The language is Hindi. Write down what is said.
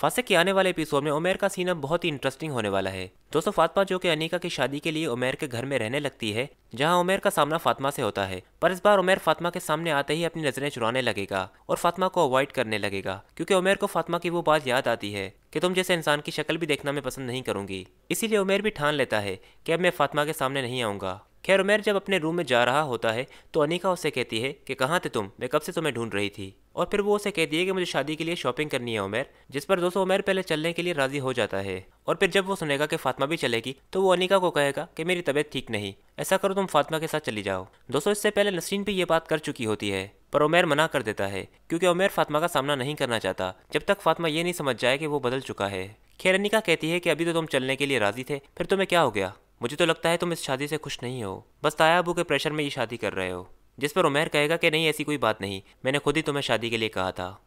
फासे के आने वाले एपिसोड में उमेर का सीन अब बहुत ही इंटरेस्टिंग होने वाला है दोस्तों फातमा जो कि अनिका की शादी के लिए उमेर के घर में रहने लगती है जहां उमेर का सामना फातमा से होता है पर इस बार उमेर फातमा के सामने आते ही अपनी नजरें चुराने लगेगा और फातमा को अवॉइड करने लगेगा क्योंकि उमेर को फातमा की वो बात याद आती है कि तुम जैसे इंसान की शक्ल भी देखना मैं पसंद नहीं करूंगी इसीलिए उमेर भी ठान लेता है कि अब मैं फातमा के सामने नहीं आऊंगा खैर उमेर जब अपने रूम में जा रहा होता है तो अनिका उसे कहती है कि कहाँ थे तुम मैं कब से तुम्हें ढूंढ रही थी और फिर वो उसे कहती है कि मुझे शादी के लिए शॉपिंग करनी है उमेर जिस पर दोस्तों उमेर पहले चलने के लिए राजी हो जाता है और फिर जब वो सुनेगा कि फातिमा भी चलेगी तो वो अनिका को कहेगा कि मेरी तबीयत ठीक नहीं ऐसा करो तुम फातिमा के साथ चली जाओ दोस्तों इससे पहले नसरीन भी ये बात कर चुकी होती है पर उमेर मना कर देता है क्योंकि उमेर फातिमा का सामना नहीं करना चाहता जब तक फातिमा ये नहीं समझ जाए कि वो बदल चुका है खैर अनिका कहती है कि अभी तो तुम चलने के लिए राजी थे फिर तुम्हें क्या हो गया मुझे तो लगता है तुम इस शादी से खुश नहीं हो बस ताया अबू के प्रेशर में ये शादी कर रहे हो जिस पर उमेर कहेगा कि नहीं ऐसी कोई बात नहीं मैंने खुद ही तुम्हें शादी के लिए कहा था